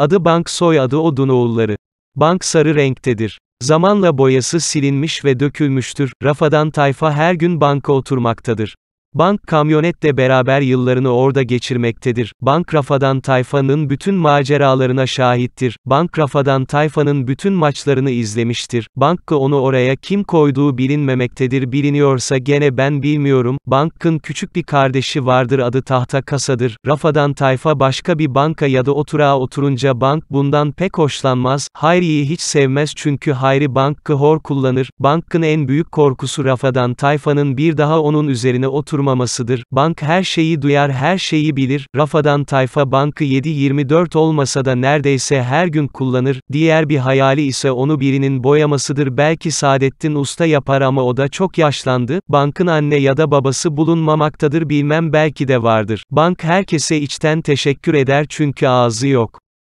Adı Bank soyadı oğulları. Bank sarı renktedir. Zamanla boyası silinmiş ve dökülmüştür, rafadan tayfa her gün banka oturmaktadır. Bank kamyonetle beraber yıllarını orada geçirmektedir. Bank Rafadan Tayfa'nın bütün maceralarına şahittir. Bank Rafadan Tayfa'nın bütün maçlarını izlemiştir. Bank'ı onu oraya kim koyduğu bilinmemektedir. Biliniyorsa gene ben bilmiyorum. Bank'ın küçük bir kardeşi vardır adı Tahta Kasa'dır. Rafadan Tayfa başka bir banka ya da oturağa oturunca Bank bundan pek hoşlanmaz. Hayri'yi hiç sevmez çünkü Hayri Bank'ı hor kullanır. Bank'ın en büyük korkusu Rafadan Tayfa'nın bir daha onun üzerine otur oturmamasıdır. Bank her şeyi duyar her şeyi bilir. Rafadan tayfa bankı 7-24 olmasa da neredeyse her gün kullanır. Diğer bir hayali ise onu birinin boyamasıdır. Belki Saadettin Usta yapar ama o da çok yaşlandı. Bankın anne ya da babası bulunmamaktadır bilmem belki de vardır. Bank herkese içten teşekkür eder çünkü ağzı yok.